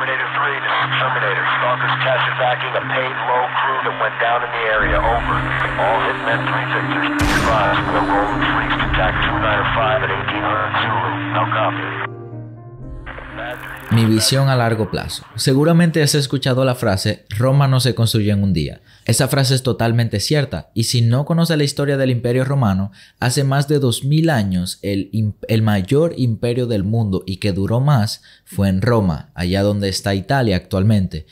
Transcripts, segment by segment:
Terminator 3, this is Terminator. Stalkers test is backing a paid low crew that went down in the area. Over. All hitmen 3 victors. Advise, we're rolling fleets to attack 295 at 1800 Zulu. No copy. Mi visión a largo plazo. Seguramente has escuchado la frase Roma no se construye en un día. Esa frase es totalmente cierta y si no conoces la historia del imperio romano, hace más de 2000 años el, el mayor imperio del mundo y que duró más fue en Roma, allá donde está Italia actualmente.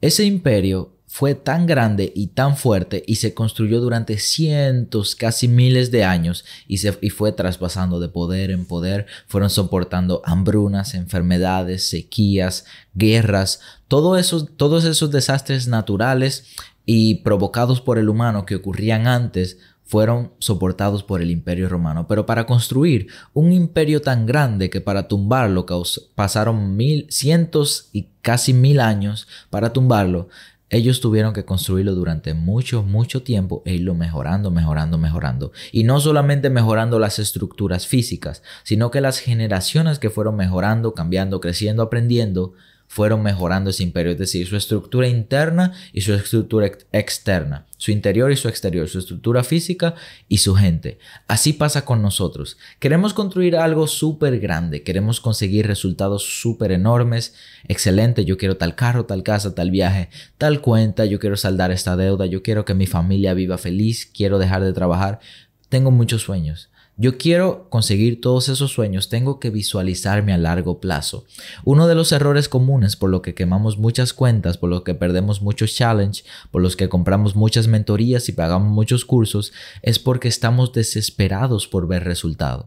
Ese imperio fue tan grande y tan fuerte y se construyó durante cientos, casi miles de años y, se, fue traspasando de poder en poder, fueron soportando hambrunas, enfermedades, sequías, guerras, todos esos desastres naturales y provocados por el humano que ocurrían antes fueron soportados por el imperio romano, pero para construir un imperio tan grande que para tumbarlo pasaron mil, cientos y casi mil años para tumbarlo, ellos tuvieron que construirlo durante mucho, mucho tiempo e irlo mejorando, mejorando, mejorando. Y no solamente mejorando las estructuras físicas, sino que las generaciones que fueron mejorando, cambiando, creciendo, aprendiendo, fueron mejorando ese imperio, es decir, su estructura interna y su estructura externa, su interior y su exterior, su estructura física y su gente. Así pasa con nosotros. Queremos construir algo súper grande, queremos conseguir resultados súper enormes, excelente, yo quiero tal carro, tal casa, tal viaje, tal cuenta, yo quiero saldar esta deuda, yo quiero que mi familia viva feliz, quiero dejar de trabajar, tengo muchos sueños. Yo quiero conseguir todos esos sueños, tengo que visualizarme a largo plazo. Uno de los errores comunes por lo que quemamos muchas cuentas, por lo que perdemos muchos challenges, por los que compramos muchas mentorías y pagamos muchos cursos, es porque estamos desesperados por ver resultado.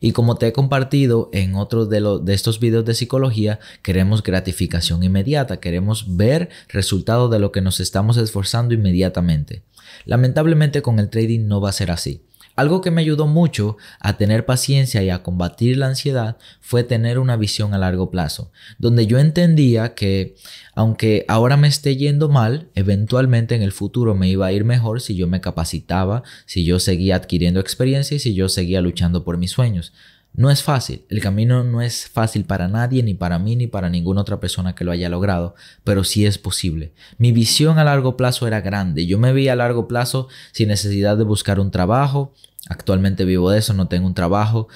Y como te he compartido en otro de, de, estos videos de psicología, queremos gratificación inmediata, queremos ver resultado de lo que nos estamos esforzando inmediatamente. Lamentablemente con el trading no va a ser así. Algo que me ayudó mucho a tener paciencia y a combatir la ansiedad fue tener una visión a largo plazo, donde yo entendía que aunque ahora me esté yendo mal, eventualmente en el futuro me iba a ir mejor si yo me capacitaba, si yo seguía adquiriendo experiencia y si yo seguía luchando por mis sueños. No es fácil, el camino no es fácil para nadie, ni para mí, ni para ninguna otra persona que lo haya logrado, pero sí es posible. Mi visión a largo plazo era grande, yo me vi a largo plazo sin necesidad de buscar un trabajo, actualmente vivo de eso, no tengo un trabajo,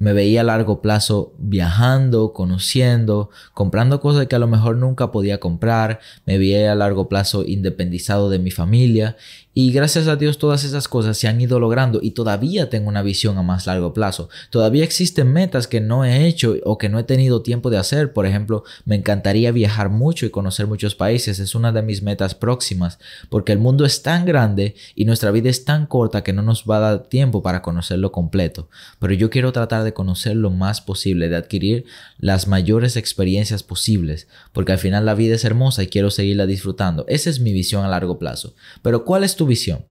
me veía a largo plazo viajando, conociendo, comprando cosas que a lo mejor nunca podía comprar, me veía a largo plazo independizado de mi familia y gracias a Dios todas esas cosas se han ido logrando y todavía tengo una visión a más largo plazo. Todavía existen metas que no he hecho o que no he tenido tiempo de hacer. Por ejemplo, me encantaría viajar mucho y conocer muchos países. Es una de mis metas próximas porque el mundo es tan grande y nuestra vida es tan corta que no nos va a dar tiempo para conocerlo completo. Pero yo quiero tratar de conocer lo más posible, de adquirir las mayores experiencias posibles, porque al final la vida es hermosa y quiero seguirla disfrutando. Esa es mi visión a largo plazo. Pero ¿cuál es tu visión?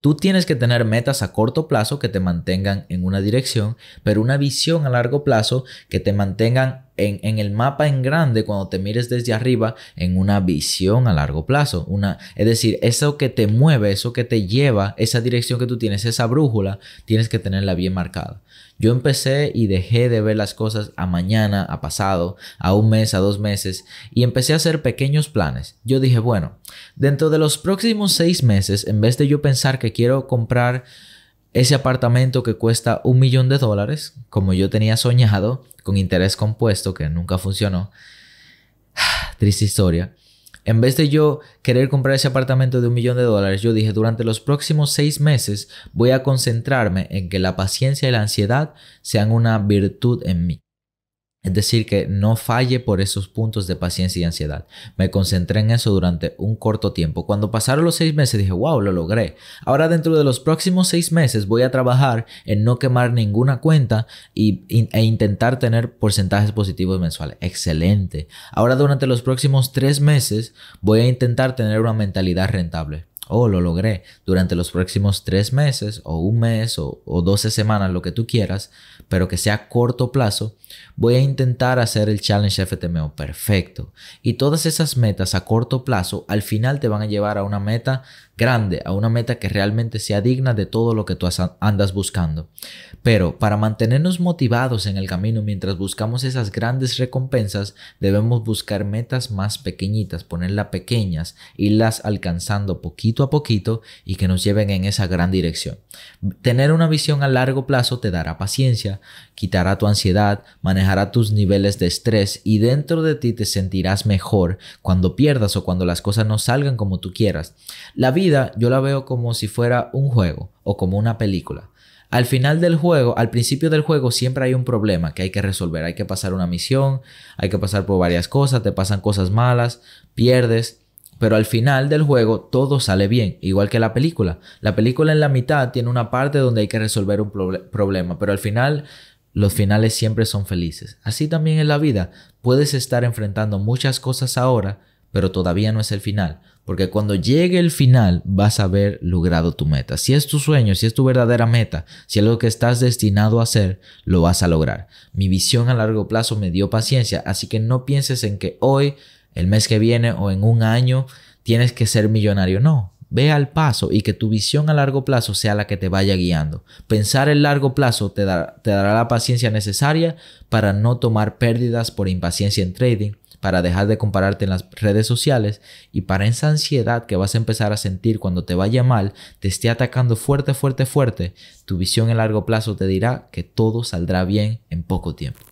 Tú tienes que tener metas a corto plazo que te mantengan en una dirección, pero una visión a largo plazo que te mantengan en, el mapa en grande cuando te mires desde arriba en una visión a largo plazo. Una, es decir, eso que te mueve, eso que te lleva, esa dirección que tú tienes, esa brújula, tienes que tenerla bien marcada. Yo empecé y dejé de ver las cosas a mañana, a pasado, a un mes, a dos meses, y empecé a hacer pequeños planes. Yo dije, bueno, dentro de los próximos seis meses, en vez de yo pensar que quiero comprar ese apartamento que cuesta un millón de dólares, como yo tenía soñado, con interés compuesto, que nunca funcionó. Triste historia. En vez de yo querer comprar ese apartamento de un millón de dólares, yo dije, durante los próximos seis meses voy a concentrarme en que la paciencia y la ansiedad sean una virtud en mí. Es decir, que no falle por esos puntos de paciencia y ansiedad. Me concentré en eso durante un corto tiempo. Cuando pasaron los seis meses dije, wow, lo logré. Ahora dentro de los próximos seis meses voy a trabajar en no quemar ninguna cuenta y, e intentar tener porcentajes positivos mensuales. Excelente. Ahora durante los próximos tres meses voy a intentar tener una mentalidad rentable oh, lo logré, durante los próximos tres meses o un mes o, doce 12 semanas, lo que tú quieras, pero que sea a corto plazo, voy a intentar hacer el challenge FTMO perfecto. Y todas esas metas a corto plazo al final te van a llevar a una meta grande, a una meta que realmente sea digna de todo lo que tú andas buscando. Pero para mantenernos motivados en el camino mientras buscamos esas grandes recompensas, debemos buscar metas más pequeñitas, ponerlas pequeñas, y las alcanzando poquito a poquito y que nos lleven en esa gran dirección. Tener una visión a largo plazo te dará paciencia, quitará tu ansiedad, manejará tus niveles de estrés y dentro de ti te sentirás mejor cuando pierdas o cuando las cosas no salgan como tú quieras. La vida yo la veo como si fuera un juego o como una película. Al final del juego, al principio del juego siempre hay un problema que hay que resolver. Hay que pasar una misión, hay que pasar por varias cosas, te pasan cosas malas, pierdes, pero al final del juego todo sale bien, igual que la película. La película en la mitad tiene una parte donde hay que resolver un problema, pero al final los finales siempre son felices. Así también en la vida, puedes estar enfrentando muchas cosas ahora, pero todavía no es el final, porque cuando llegue el final vas a haber logrado tu meta. Si es tu sueño, si es tu verdadera meta, si es lo que estás destinado a hacer, lo vas a lograr. Mi visión a largo plazo me dio paciencia, así que no pienses en que hoy el mes que viene o en un año tienes que ser millonario. No, ve al paso y que tu visión a largo plazo sea la que te vaya guiando. Pensar el largo plazo te, te dará la paciencia necesaria para no tomar pérdidas por impaciencia en trading, para dejar de compararte en las redes sociales y para esa ansiedad que vas a empezar a sentir cuando te vaya mal, te esté atacando fuerte, fuerte, fuerte, tu visión a largo plazo te dirá que todo saldrá bien en poco tiempo.